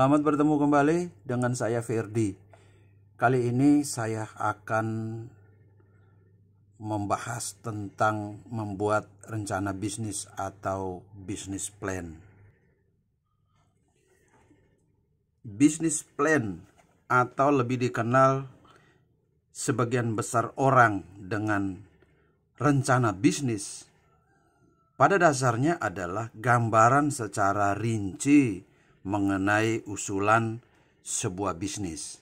Selamat bertemu kembali dengan saya Ferdi. Kali ini saya akan membahas tentang membuat rencana bisnis atau business plan. Business plan atau lebih dikenal sebagian besar orang dengan rencana bisnis pada dasarnya adalah gambaran secara rinci mengenai usulan sebuah bisnis.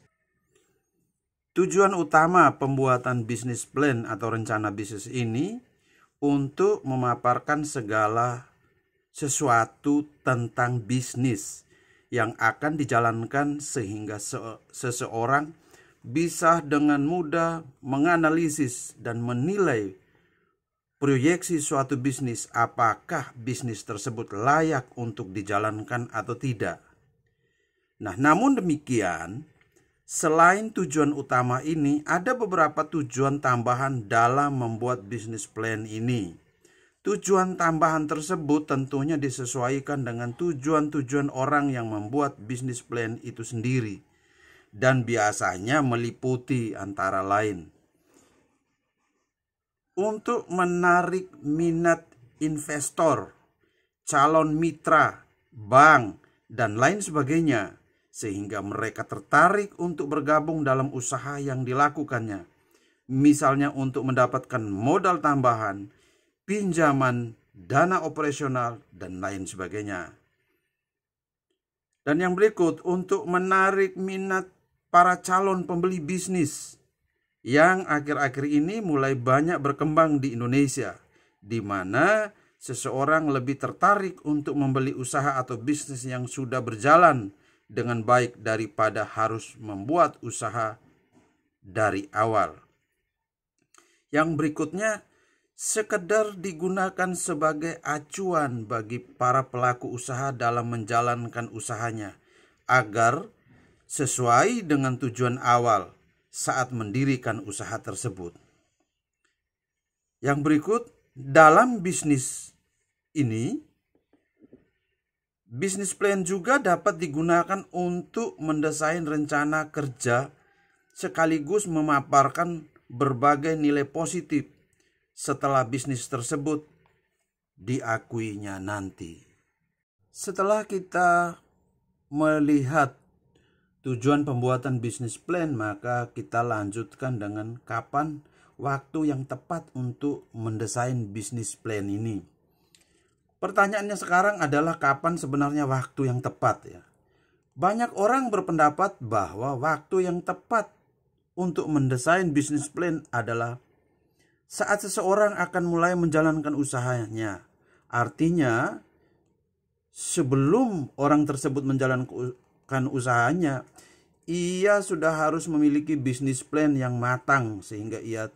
Tujuan utama pembuatan bisnis plan atau rencana bisnis ini untuk memaparkan segala sesuatu tentang bisnis yang akan dijalankan sehingga se seseorang bisa dengan mudah menganalisis dan menilai proyeksi suatu bisnis, apakah bisnis tersebut layak untuk dijalankan atau tidak. Nah, namun demikian, selain tujuan utama ini, ada beberapa tujuan tambahan dalam membuat bisnis plan ini. Tujuan tambahan tersebut tentunya disesuaikan dengan tujuan-tujuan orang yang membuat bisnis plan itu sendiri, dan biasanya meliputi antara lain untuk menarik minat investor, calon mitra, bank, dan lain sebagainya, sehingga mereka tertarik untuk bergabung dalam usaha yang dilakukannya, misalnya untuk mendapatkan modal tambahan, pinjaman, dana operasional, dan lain sebagainya. Dan yang berikut, untuk menarik minat para calon pembeli bisnis yang akhir-akhir ini mulai banyak berkembang di Indonesia, di mana seseorang lebih tertarik untuk membeli usaha atau bisnis yang sudah berjalan dengan baik daripada harus membuat usaha dari awal. Yang berikutnya, sekedar digunakan sebagai acuan bagi para pelaku usaha dalam menjalankan usahanya agar sesuai dengan tujuan awal saat mendirikan usaha tersebut. Yang berikut, dalam bisnis ini, bisnis plan juga dapat digunakan untuk mendesain rencana kerja sekaligus memaparkan berbagai nilai positif setelah bisnis tersebut diakuinya nanti. Setelah kita melihat tujuan pembuatan bisnis plan, maka kita lanjutkan dengan kapan waktu yang tepat untuk mendesain bisnis plan ini. Pertanyaannya sekarang adalah kapan sebenarnya waktu yang tepat ya. Banyak orang berpendapat bahwa waktu yang tepat untuk mendesain bisnis plan adalah saat seseorang akan mulai menjalankan usahanya. Artinya, sebelum orang tersebut menjalankan melakukan usahanya, ia sudah harus memiliki bisnis plan yang matang sehingga ia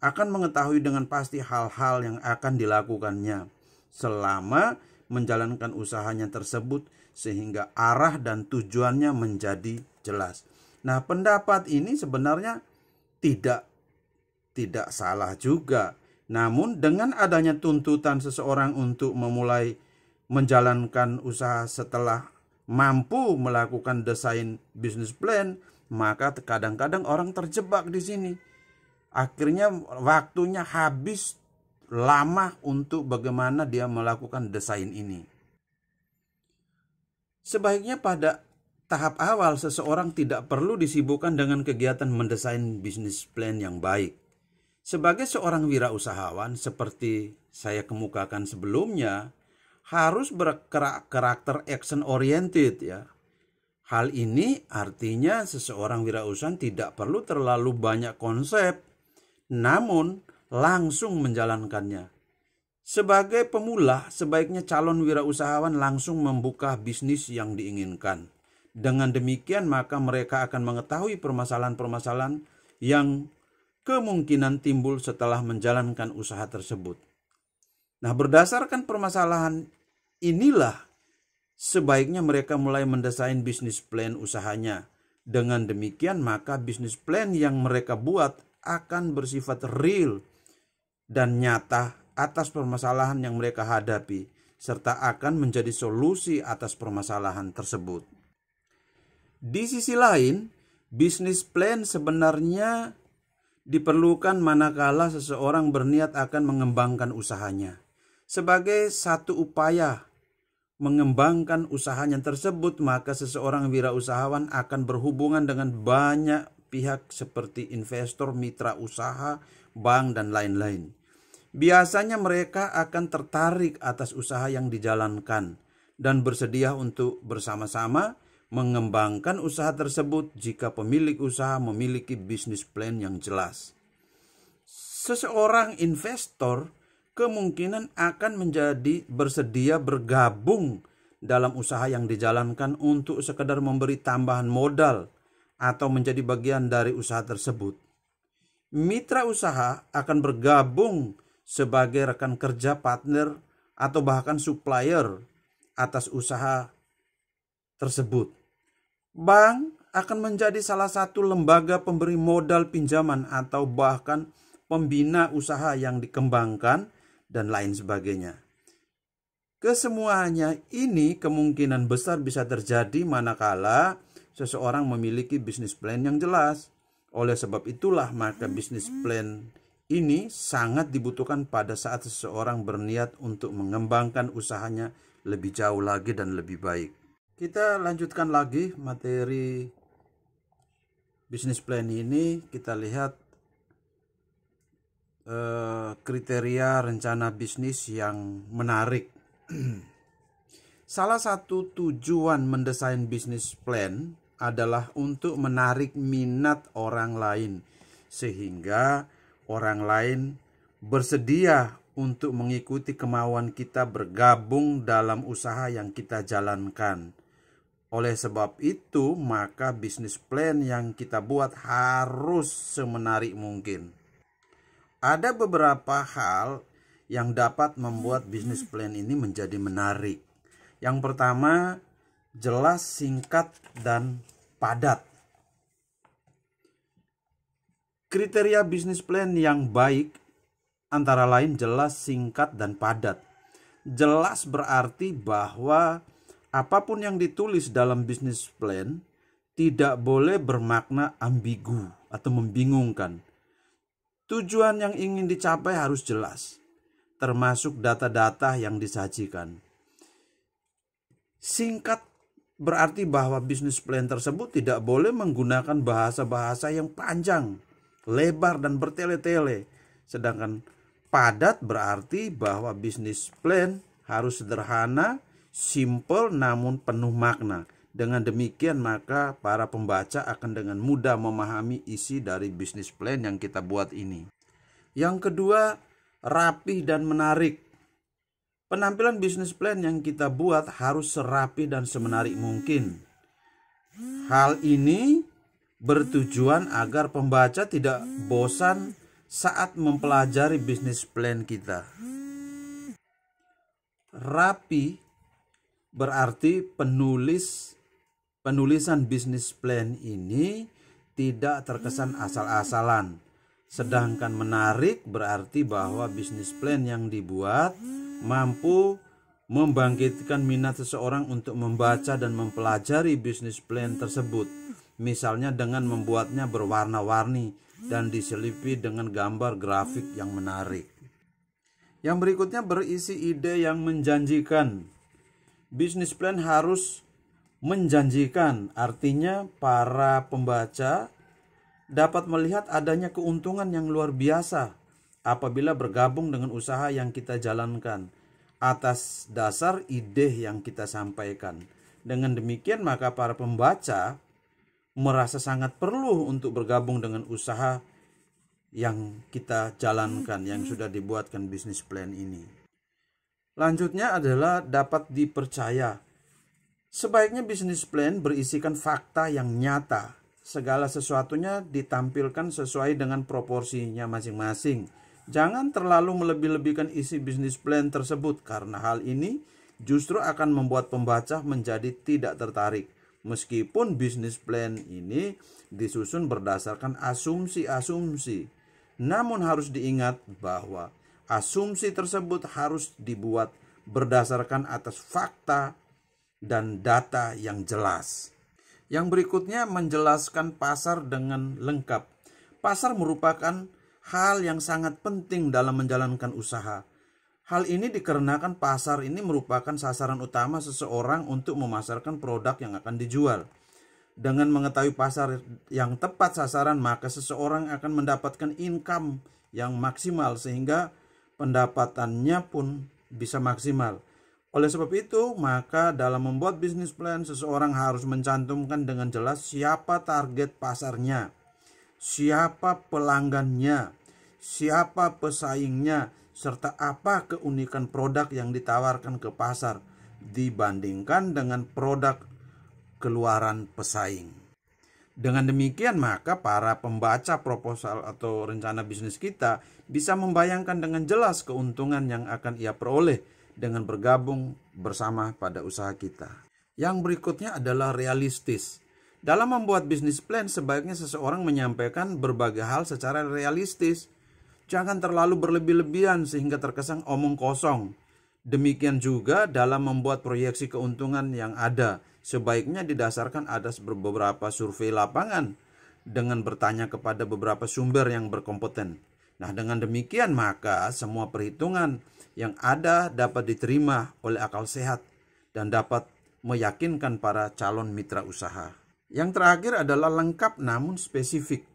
akan mengetahui dengan pasti hal-hal yang akan dilakukannya selama menjalankan usahanya tersebut sehingga arah dan tujuannya menjadi jelas. Nah, pendapat ini sebenarnya tidak tidak salah juga. Namun dengan adanya tuntutan seseorang untuk memulai menjalankan usaha setelah mampu melakukan desain bisnis plan, maka kadang-kadang orang terjebak di sini. Akhirnya waktunya habis lama untuk bagaimana dia melakukan desain ini. Sebaiknya pada tahap awal seseorang tidak perlu disibukkan dengan kegiatan mendesain bisnis plan yang baik. Sebagai seorang wirausahawan seperti saya kemukakan sebelumnya, harus berkarakter action oriented ya. Hal ini artinya seseorang wirausahawan tidak perlu terlalu banyak konsep, namun langsung menjalankannya. Sebagai pemula, sebaiknya calon wirausahawan langsung membuka bisnis yang diinginkan. Dengan demikian, maka mereka akan mengetahui permasalahan-permasalahan yang kemungkinan timbul setelah menjalankan usaha tersebut. Nah, berdasarkan permasalahan inilah sebaiknya mereka mulai mendesain bisnis plan usahanya. Dengan demikian, maka bisnis plan yang mereka buat akan bersifat real dan nyata atas permasalahan yang mereka hadapi, serta akan menjadi solusi atas permasalahan tersebut. Di sisi lain, bisnis plan sebenarnya diperlukan manakala seseorang berniat akan mengembangkan usahanya sebagai satu upaya mengembangkan usahanya tersebut, maka seseorang wirausahawan akan berhubungan dengan banyak pihak seperti investor, mitra usaha, bank, dan lain-lain. Biasanya mereka akan tertarik atas usaha yang dijalankan dan bersedia untuk bersama-sama mengembangkan usaha tersebut jika pemilik usaha memiliki bisnis plan yang jelas. Seseorang investor kemungkinan akan menjadi bersedia bergabung dalam usaha yang dijalankan untuk sekedar memberi tambahan modal atau menjadi bagian dari usaha tersebut. Mitra usaha akan bergabung sebagai rekan kerja partner atau bahkan supplier atas usaha tersebut. Bank akan menjadi salah satu lembaga pemberi modal pinjaman atau bahkan pembina usaha yang dikembangkan dan lain sebagainya. Kesemuanya ini kemungkinan besar bisa terjadi manakala seseorang memiliki bisnis plan yang jelas. Oleh sebab itulah maka bisnis plan ini sangat dibutuhkan pada saat seseorang berniat untuk mengembangkan usahanya lebih jauh lagi dan lebih baik. Kita lanjutkan lagi materi bisnis plan ini kita lihat Eh, kriteria rencana bisnis yang menarik. Salah satu tujuan mendesain bisnis plan adalah untuk menarik minat orang lain sehingga orang lain bersedia untuk mengikuti kemauan kita bergabung dalam usaha yang kita jalankan. Oleh sebab itu, maka bisnis plan yang kita buat harus semenarik mungkin ada beberapa hal yang dapat membuat bisnis plan ini menjadi menarik. Yang pertama, jelas, singkat, dan padat. Kriteria bisnis plan yang baik antara lain jelas, singkat, dan padat. Jelas berarti bahwa apapun yang ditulis dalam bisnis plan tidak boleh bermakna ambigu atau membingungkan Tujuan yang ingin dicapai harus jelas, termasuk data-data yang disajikan. Singkat berarti bahwa bisnis plan tersebut tidak boleh menggunakan bahasa-bahasa yang panjang, lebar dan bertele-tele. Sedangkan padat berarti bahwa bisnis plan harus sederhana, simple namun penuh makna. Dengan demikian maka para pembaca akan dengan mudah memahami isi dari bisnis plan yang kita buat ini. Yang kedua, rapi dan menarik. Penampilan bisnis plan yang kita buat harus serapi dan semenarik mungkin. Hal ini bertujuan agar pembaca tidak bosan saat mempelajari bisnis plan kita. Rapi berarti penulis penulisan bisnis plan ini tidak terkesan asal-asalan. Sedangkan menarik berarti bahwa bisnis plan yang dibuat mampu membangkitkan minat seseorang untuk membaca dan mempelajari bisnis plan tersebut. Misalnya dengan membuatnya berwarna-warni dan diselipi dengan gambar grafik yang menarik. Yang berikutnya berisi ide yang menjanjikan. Bisnis plan harus menjanjikan, artinya para pembaca dapat melihat adanya keuntungan yang luar biasa apabila bergabung dengan usaha yang kita jalankan atas dasar ide yang kita sampaikan. Dengan demikian, maka para pembaca merasa sangat perlu untuk bergabung dengan usaha yang kita jalankan, yang mm-hmm. sudah dibuatkan bisnis plan ini. Lanjutnya adalah dapat dipercaya Sebaiknya bisnis plan berisikan fakta yang nyata. Segala sesuatunya ditampilkan sesuai dengan proporsinya masing-masing. Jangan terlalu melebih-lebihkan isi bisnis plan tersebut karena hal ini justru akan membuat pembaca menjadi tidak tertarik. Meskipun bisnis plan ini disusun berdasarkan asumsi-asumsi, namun harus diingat bahwa asumsi tersebut harus dibuat berdasarkan atas fakta dan data yang jelas. Yang berikutnya menjelaskan pasar dengan lengkap. Pasar merupakan hal yang sangat penting dalam menjalankan usaha. Hal ini dikarenakan pasar ini merupakan sasaran utama seseorang untuk memasarkan produk yang akan dijual. Dengan mengetahui pasar yang tepat sasaran, maka seseorang akan mendapatkan income yang maksimal sehingga pendapatannya pun bisa maksimal. Oleh sebab itu, maka dalam membuat bisnis plan, seseorang harus mencantumkan dengan jelas siapa target pasarnya, siapa pelanggannya, siapa pesaingnya, serta apa keunikan produk yang ditawarkan ke pasar dibandingkan dengan produk keluaran pesaing. Dengan demikian, maka para pembaca proposal atau rencana bisnis kita bisa membayangkan dengan jelas keuntungan yang akan ia peroleh dengan bergabung bersama pada usaha kita. Yang berikutnya adalah realistis. Dalam membuat bisnis plan, sebaiknya seseorang menyampaikan berbagai hal secara realistis. Jangan terlalu berlebih-lebihan sehingga terkesan omong kosong. Demikian juga dalam membuat proyeksi keuntungan yang ada, sebaiknya didasarkan atas beberapa survei lapangan dengan bertanya kepada beberapa sumber yang berkompeten. Nah, dengan demikian maka semua perhitungan yang ada dapat diterima oleh akal sehat dan dapat meyakinkan para calon mitra usaha. Yang terakhir adalah lengkap namun spesifik.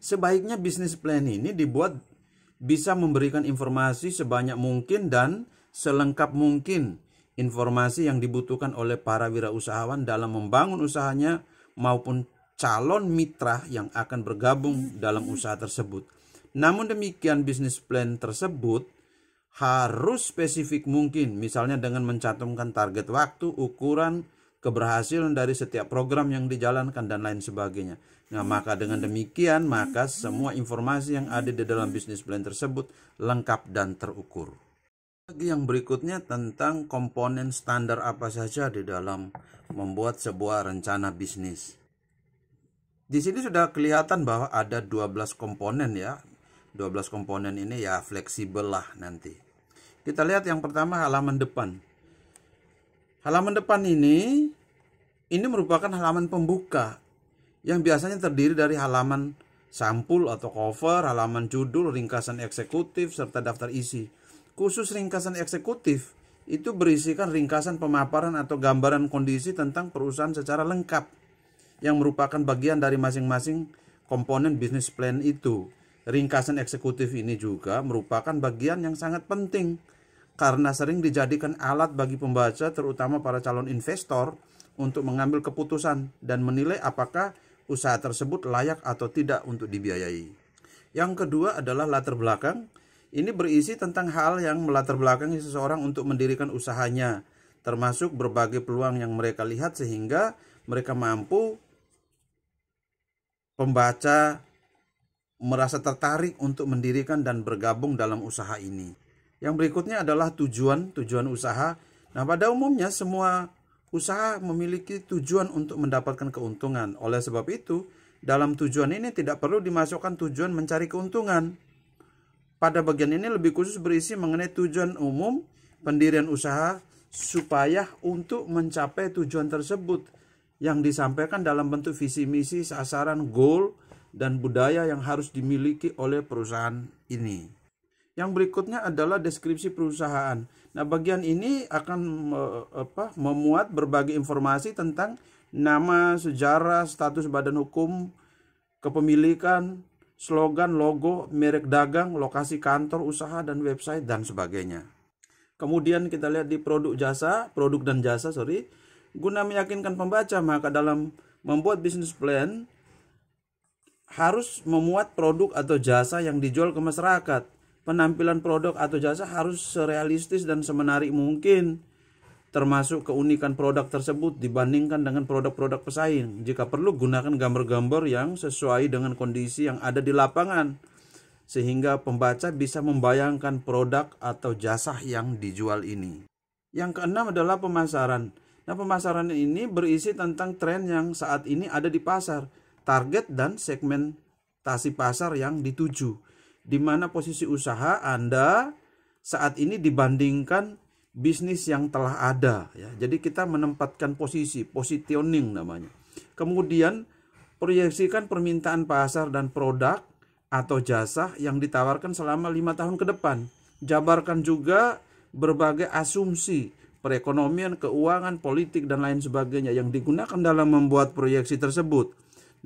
Sebaiknya bisnis plan ini dibuat bisa memberikan informasi sebanyak mungkin dan selengkap mungkin informasi yang dibutuhkan oleh para wirausahawan dalam membangun usahanya maupun calon mitra yang akan bergabung dalam usaha tersebut. Namun demikian bisnis plan tersebut harus spesifik mungkin, misalnya dengan mencantumkan target waktu, ukuran, keberhasilan dari setiap program yang dijalankan dan lain sebagainya. Nah, maka dengan demikian, maka semua informasi yang ada di dalam bisnis plan tersebut lengkap dan terukur. Lagi yang berikutnya tentang komponen standar apa saja di dalam membuat sebuah rencana bisnis. Di sini sudah kelihatan bahwa ada 12 komponen ya 12 komponen ini ya fleksibel lah nanti. Kita lihat yang pertama halaman depan. Halaman depan ini ini merupakan halaman pembuka yang biasanya terdiri dari halaman sampul atau cover, halaman judul, ringkasan eksekutif serta daftar isi. Khusus ringkasan eksekutif itu berisikan ringkasan pemaparan atau gambaran kondisi tentang perusahaan secara lengkap yang merupakan bagian dari masing-masing komponen bisnis plan itu. Ringkasan eksekutif ini juga merupakan bagian yang sangat penting karena sering dijadikan alat bagi pembaca terutama para calon investor untuk mengambil keputusan dan menilai apakah usaha tersebut layak atau tidak untuk dibiayai. Yang kedua adalah latar belakang. Ini berisi tentang hal yang melatar belakangi seseorang untuk mendirikan usahanya, termasuk berbagai peluang yang mereka lihat sehingga mereka mampu pembaca merasa tertarik untuk mendirikan dan bergabung dalam usaha ini. Yang berikutnya adalah tujuan, tujuan usaha. Nah, pada umumnya semua usaha memiliki tujuan untuk mendapatkan keuntungan. Oleh sebab itu, dalam tujuan ini tidak perlu dimasukkan tujuan mencari keuntungan. Pada bagian ini lebih khusus berisi mengenai tujuan umum pendirian usaha supaya untuk mencapai tujuan tersebut yang disampaikan dalam bentuk visi misi, sasaran, goal, dan budaya yang harus dimiliki oleh perusahaan ini. Yang berikutnya adalah deskripsi perusahaan. Nah, bagian ini akan apa, memuat berbagai informasi tentang nama, sejarah, status badan hukum, kepemilikan, slogan, logo, merek dagang, lokasi kantor, usaha, dan website, dan sebagainya. Kemudian kita lihat di produk jasa, produk dan jasa, sorry. Guna meyakinkan pembaca, maka dalam membuat bisnis plan, harus memuat produk atau jasa yang dijual ke masyarakat. Penampilan produk atau jasa harus serealistis dan semenarik mungkin, termasuk keunikan produk tersebut dibandingkan dengan produk-produk pesaing. Jika perlu, gunakan gambar-gambar yang sesuai dengan kondisi yang ada di lapangan, sehingga pembaca bisa membayangkan produk atau jasa yang dijual ini. Yang keenam adalah pemasaran. Nah, pemasaran ini berisi tentang tren yang saat ini ada di pasar target dan segmentasi pasar yang dituju. Di mana posisi usaha Anda saat ini dibandingkan bisnis yang telah ada ya. Jadi kita menempatkan posisi, positioning namanya. Kemudian proyeksikan permintaan pasar dan produk atau jasa yang ditawarkan selama lima tahun ke depan. Jabarkan juga berbagai asumsi perekonomian, keuangan, politik, dan lain sebagainya yang digunakan dalam membuat proyeksi tersebut.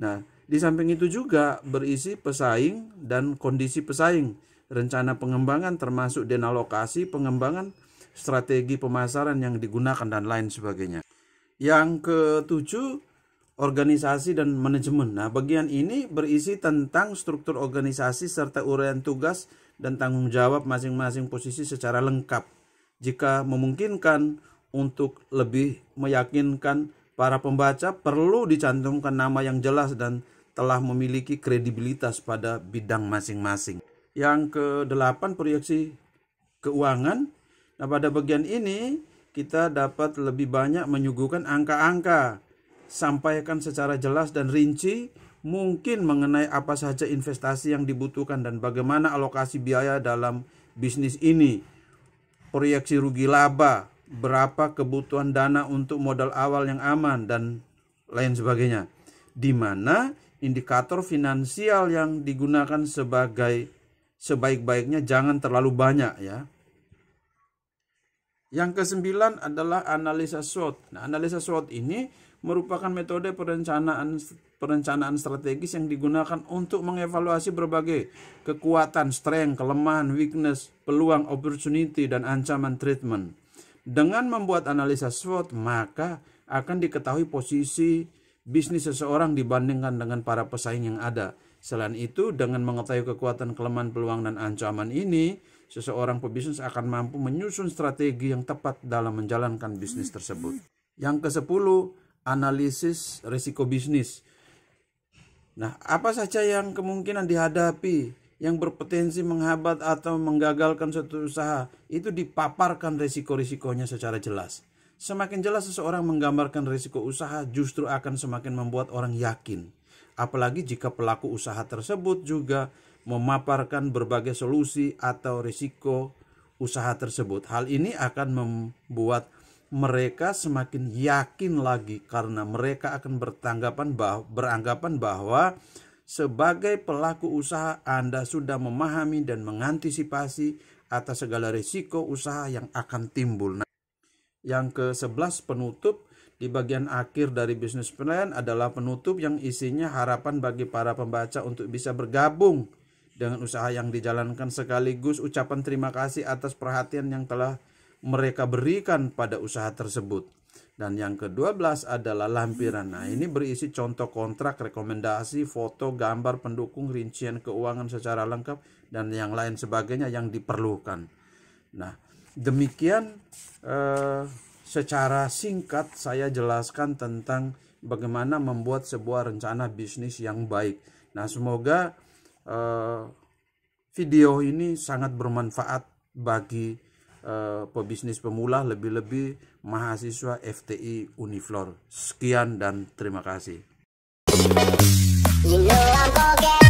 Nah, di samping itu juga berisi pesaing dan kondisi pesaing, rencana pengembangan termasuk dana lokasi pengembangan, strategi pemasaran yang digunakan dan lain sebagainya. Yang ketujuh, organisasi dan manajemen. Nah, bagian ini berisi tentang struktur organisasi serta uraian tugas dan tanggung jawab masing-masing posisi secara lengkap. Jika memungkinkan untuk lebih meyakinkan para pembaca perlu dicantumkan nama yang jelas dan telah memiliki kredibilitas pada bidang masing-masing. Yang kedelapan proyeksi keuangan. Nah, pada bagian ini kita dapat lebih banyak menyuguhkan angka-angka. Sampaikan secara jelas dan rinci mungkin mengenai apa saja investasi yang dibutuhkan dan bagaimana alokasi biaya dalam bisnis ini. Proyeksi rugi laba, berapa kebutuhan dana untuk modal awal yang aman dan lain sebagainya. Di mana indikator finansial yang digunakan sebagai sebaik-baiknya jangan terlalu banyak ya. Yang kesembilan adalah analisa SWOT. Nah, analisa SWOT ini merupakan metode perencanaan perencanaan strategis yang digunakan untuk mengevaluasi berbagai kekuatan, strength, kelemahan, weakness, peluang, opportunity dan ancaman treatment. Dengan membuat analisa SWOT, maka akan diketahui posisi bisnis seseorang dibandingkan dengan para pesaing yang ada. Selain itu, dengan mengetahui kekuatan, kelemahan, peluang, dan ancaman ini, seseorang pebisnis akan mampu menyusun strategi yang tepat dalam menjalankan bisnis tersebut. Yang ke-10, analisis risiko bisnis. Nah, apa saja yang kemungkinan dihadapi yang berpotensi menghambat atau menggagalkan suatu usaha itu dipaparkan risiko-risikonya secara jelas. Semakin jelas seseorang menggambarkan risiko usaha justru akan semakin membuat orang yakin. Apalagi jika pelaku usaha tersebut juga memaparkan berbagai solusi atau risiko usaha tersebut. Hal ini akan membuat mereka semakin yakin lagi karena mereka akan bertanggapan bahwa, beranggapan bahwa sebagai pelaku usaha Anda sudah memahami dan mengantisipasi atas segala risiko usaha yang akan timbul. Nah, yang ke-11 penutup di bagian akhir dari bisnis plan adalah penutup yang isinya harapan bagi para pembaca untuk bisa bergabung dengan usaha yang dijalankan sekaligus ucapan terima kasih atas perhatian yang telah mereka berikan pada usaha tersebut. Dan yang ke-12 adalah lampiran. Nah, ini berisi contoh kontrak, rekomendasi, foto, gambar pendukung, rincian keuangan secara lengkap dan yang lain sebagainya yang diperlukan. Nah, demikian eh, secara singkat saya jelaskan tentang bagaimana membuat sebuah rencana bisnis yang baik. Nah, semoga eh, video ini sangat bermanfaat bagi Eh, pebisnis pemula lebih-lebih mahasiswa FTI Uniflor. Sekian dan terima kasih. You know